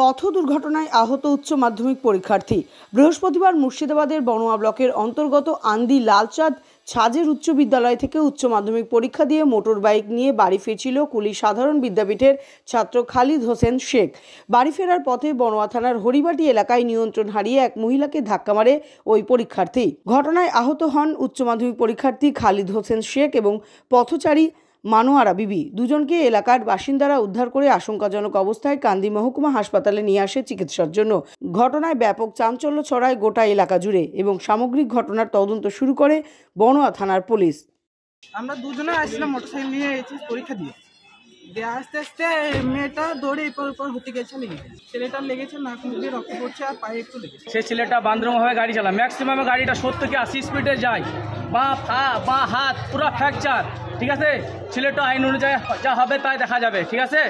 পথ দুর্ঘটনায় আহত উচ্চ মাধ্যমিক পরীক্ষার্থী বৃহস্পতিবার মুর্শিদাবাদের বনোয়া ব্লকের অন্তর্গত আন্দি লালচাঁদ ছাজের উচ্চ বিদ্যালয় থেকে উচ্চ মাধ্যমিক পরীক্ষা দিয়ে মোটর বাইক নিয়ে বাড়ি ফিরছিল কুলি সাধারণ বিদ্যাপীঠের ছাত্র খালিদ হোসেন শেখ বাড়ি ফেরার পথে বনোয়া থানার হরিবাটি এলাকায় নিয়ন্ত্রণ হারিয়ে এক মহিলাকে ধাক্কা মারে ওই পরীক্ষার্থী ঘটনায় আহত হন উচ্চ মাধ্যমিক পরীক্ষার্থী খালিদ হোসেন শেখ এবং পথচারী মানোয়ারা বিবি দুজনকে এলাকার বাসিন্দারা উদ্ধার করে আশঙ্কাজনক অবস্থায় কান্দি মহকুমা হাসপাতালে নিয়ে আসে চিকিৎসার জন্য ঘটনায় ব্যাপক চাঞ্চল্য ছড়ায় গোটা এলাকা জুড়ে এবং সামগ্রিক ঘটনার তদন্ত শুরু করে বনোয়া থানার পুলিশ আমরা দুজনে আসছিলাম মোটরসাইকেল নিয়ে পরীক্ষা দিয়ে দেয়া আস্তে আস্তে মেয়েটা দৌড়ে এরপর ওপর হতে গেছে লেগে ছেলেটা লেগেছে নাক মুখ দিয়ে রক্ত পড়ছে আর পায়ে একটু লেগেছে সে ছেলেটা বান্দ্রমভাবে গাড়ি চালায় ম্যাক্সিমামে গাড়িটা সত্তর থেকে আশি স্পিডে যায় বা ফা বা হাত পুরো ফ্র্যাকচার ঠিক আছে ছেলেটা আইন অনুযায়ী যা হবে তাই দেখা যাবে ঠিক আছে